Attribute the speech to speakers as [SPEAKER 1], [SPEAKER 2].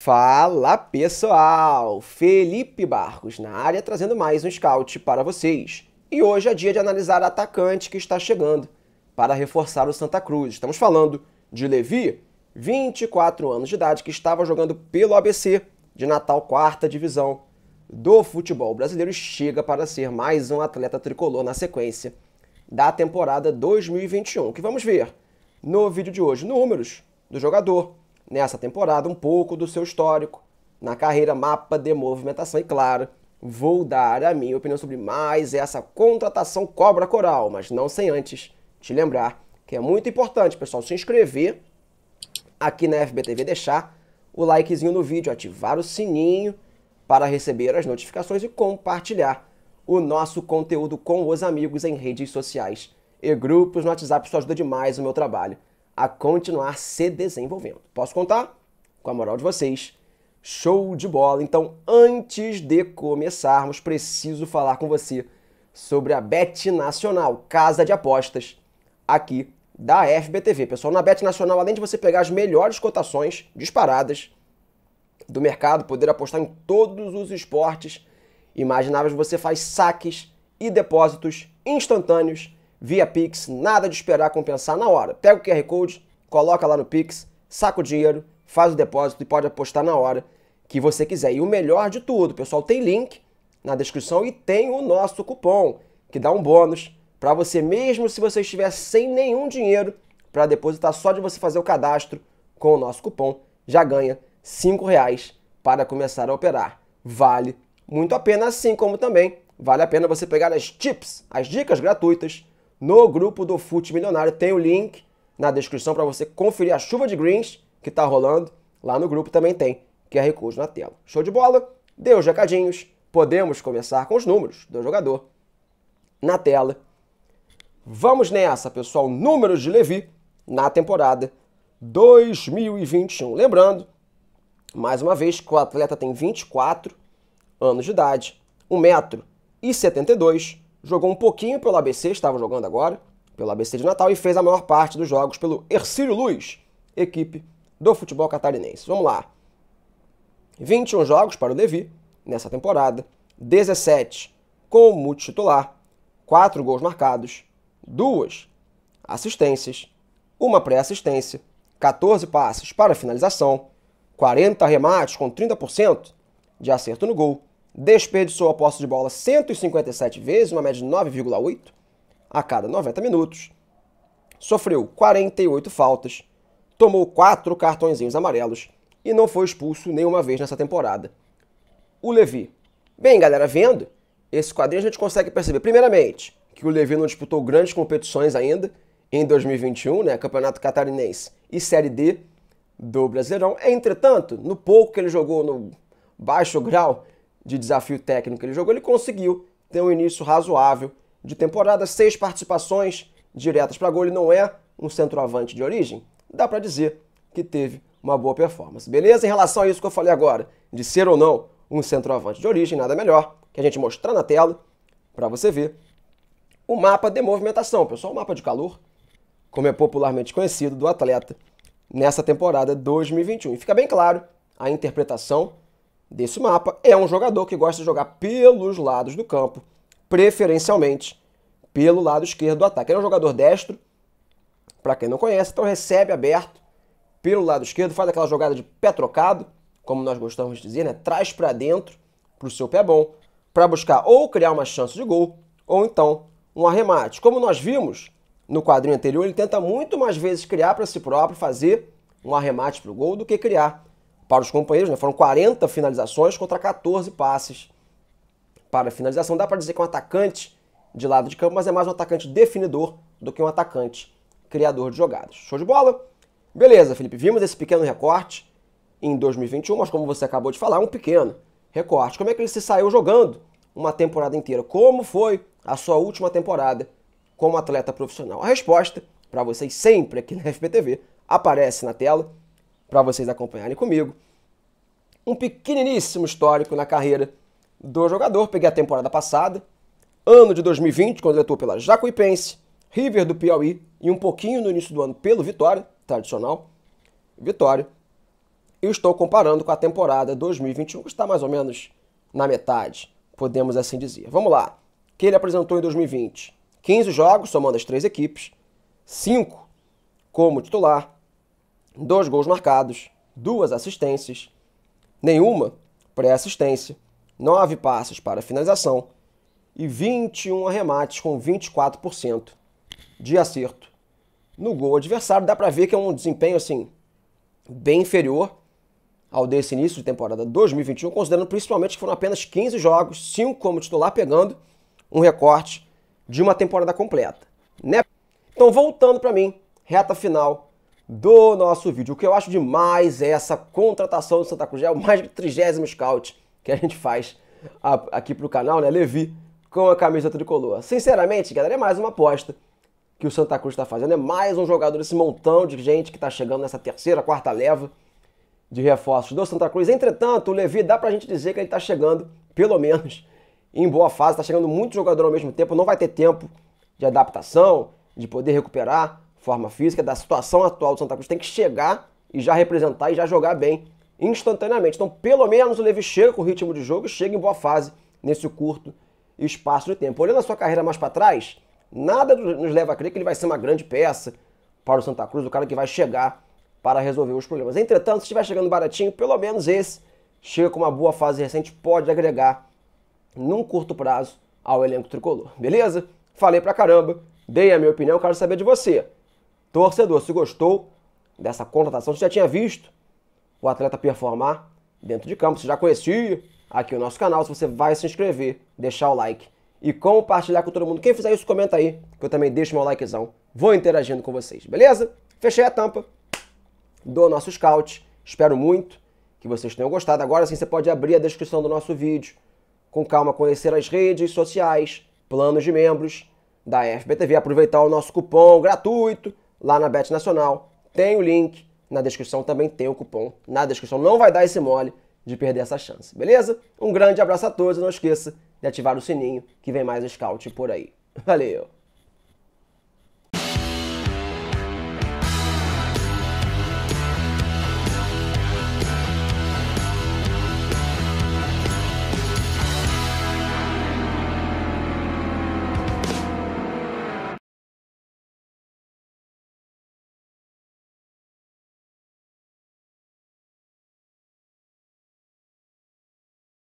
[SPEAKER 1] Fala pessoal, Felipe Barcos na área trazendo mais um scout para vocês. E hoje é dia de analisar atacante que está chegando para reforçar o Santa Cruz. Estamos falando de Levi, 24 anos de idade, que estava jogando pelo ABC de Natal, quarta divisão do futebol brasileiro, chega para ser mais um atleta tricolor na sequência da temporada 2021, que vamos ver no vídeo de hoje, números do jogador, nessa temporada um pouco do seu histórico na carreira, mapa de movimentação e, claro, vou dar a minha opinião sobre mais essa contratação Cobra Coral, mas não sem antes te lembrar que é muito importante, pessoal, se inscrever aqui na FBTV, deixar o likezinho no vídeo, ativar o sininho para receber as notificações e compartilhar o nosso conteúdo com os amigos em redes sociais e grupos no WhatsApp. Isso ajuda demais o meu trabalho a continuar se desenvolvendo. Posso contar? Com a moral de vocês. Show de bola! Então, antes de começarmos, preciso falar com você sobre a Bet Nacional, casa de apostas aqui da FBTV. Pessoal, na Bet Nacional, além de você pegar as melhores cotações disparadas do mercado, poder apostar em todos os esportes imagináveis, você faz saques e depósitos instantâneos via Pix, nada de esperar compensar na hora. Pega o QR Code, coloca lá no Pix, saca o dinheiro, faz o depósito e pode apostar na hora que você quiser. E o melhor de tudo, pessoal, tem link na descrição e tem o nosso cupom, que dá um bônus para você mesmo se você estiver sem nenhum dinheiro para depositar, só de você fazer o cadastro com o nosso cupom, já ganha R$ reais para começar a operar. Vale muito a pena, assim como também vale a pena você pegar as tips, as dicas gratuitas no grupo do Fute Milionário. Tem o link na descrição para você conferir a chuva de greens que está rolando. Lá no grupo também tem que é recurso na tela. Show de bola? Deu os recadinhos. Podemos começar com os números do jogador na tela. Vamos nessa, pessoal. Números de Levi na temporada 2021. Lembrando, mais uma vez, que o atleta tem 24 anos de idade, 1,72m jogou um pouquinho pelo ABC, estava jogando agora, pelo ABC de Natal, e fez a maior parte dos jogos pelo Ercílio Luz, equipe do futebol catarinense. Vamos lá. 21 jogos para o Levi nessa temporada, 17 como titular, 4 gols marcados, 2 assistências, uma pré-assistência, 14 passes para finalização, 40 remates com 30% de acerto no gol, desperdiçou a posse de bola 157 vezes, uma média de 9,8 a cada 90 minutos. Sofreu 48 faltas, tomou 4 cartõezinhos amarelos e não foi expulso nenhuma vez nessa temporada. O Levi. Bem, galera, vendo esse quadrinho a gente consegue perceber, primeiramente, que o Levi não disputou grandes competições ainda em 2021, né, Campeonato Catarinense e Série D do Brasileirão. Entretanto, no pouco que ele jogou no baixo grau de desafio técnico que ele jogou, ele conseguiu ter um início razoável de temporada, seis participações diretas para gol, ele não é um centroavante de origem, dá para dizer que teve uma boa performance. Beleza? Em relação a isso que eu falei agora, de ser ou não um centroavante de origem, nada melhor que a gente mostrar na tela para você ver o mapa de movimentação, pessoal, o mapa de calor, como é popularmente conhecido do atleta nessa temporada 2021. E fica bem claro a interpretação desse mapa é um jogador que gosta de jogar pelos lados do campo, preferencialmente pelo lado esquerdo do ataque. Ele é um jogador destro, para quem não conhece, então recebe aberto pelo lado esquerdo, faz aquela jogada de pé trocado, como nós gostamos de dizer, né? traz para dentro, para o seu pé bom, para buscar ou criar uma chance de gol, ou então um arremate. Como nós vimos no quadrinho anterior, ele tenta muito mais vezes criar para si próprio, fazer um arremate para o gol, do que criar para os companheiros, né? foram 40 finalizações contra 14 passes para finalização. Dá para dizer que é um atacante de lado de campo, mas é mais um atacante definidor do que um atacante criador de jogadas. Show de bola? Beleza, Felipe, vimos esse pequeno recorte em 2021, mas como você acabou de falar, um pequeno recorte. Como é que ele se saiu jogando uma temporada inteira? Como foi a sua última temporada como atleta profissional? A resposta para vocês sempre aqui na FBTV aparece na tela para vocês acompanharem comigo. Um pequeniníssimo histórico na carreira do jogador. Peguei a temporada passada, ano de 2020, quando ele atuou pela Jacuipense, River do Piauí e um pouquinho no início do ano pelo Vitória, tradicional, Vitória. E estou comparando com a temporada 2021, que está mais ou menos na metade, podemos assim dizer. Vamos lá. Que ele apresentou em 2020? 15 jogos, somando as três equipes, 5 como titular, dois gols marcados, duas assistências, nenhuma pré-assistência, nove passes para finalização e 21 arremates com 24% de acerto no gol adversário. Dá para ver que é um desempenho assim bem inferior ao desse início de temporada 2021, considerando principalmente que foram apenas 15 jogos, 5 como titular, pegando um recorte de uma temporada completa, né? Então voltando para mim, reta final do nosso vídeo. O que eu acho demais é essa contratação do Santa Cruz, é o mais de trigésimo scout que a gente faz aqui pro canal, né? Levi, com a camisa tricolor. Sinceramente, galera, é mais uma aposta que o Santa Cruz está fazendo. É mais um jogador desse montão de gente que está chegando nessa terceira, quarta leva de reforços do Santa Cruz. Entretanto, o Levi dá pra gente dizer que ele está chegando, pelo menos, em boa fase. Está chegando muito jogador ao mesmo tempo. Não vai ter tempo de adaptação, de poder recuperar forma física, da situação atual do Santa Cruz, tem que chegar e já representar e já jogar bem instantaneamente. Então, pelo menos o Levi chega com ritmo de jogo, chega em boa fase nesse curto espaço de tempo. Olhando a sua carreira mais para trás, nada nos leva a crer que ele vai ser uma grande peça para o Santa Cruz, o cara que vai chegar para resolver os problemas. Entretanto, se estiver chegando baratinho, pelo menos esse chega com uma boa fase recente, pode agregar num curto prazo ao elenco tricolor. Beleza? Falei pra caramba, dei a minha opinião, quero saber de você. Torcedor, se gostou dessa contratação, se já tinha visto o atleta performar dentro de campo, se já conhecia aqui o nosso canal, se você vai se inscrever, deixar o like e compartilhar com todo mundo. Quem fizer isso, comenta aí, que eu também deixo meu likezão. Vou interagindo com vocês, beleza? Fechei a tampa do nosso scout. Espero muito que vocês tenham gostado. Agora sim, você pode abrir a descrição do nosso vídeo. Com calma, conhecer as redes sociais, planos de membros da FBTV, aproveitar o nosso cupom gratuito lá na Bet Nacional. Tem o link na descrição, também tem o cupom na descrição. Não vai dar esse mole de perder essa chance, beleza? Um grande abraço a todos, não esqueça de ativar o sininho que vem mais scout por aí. Valeu!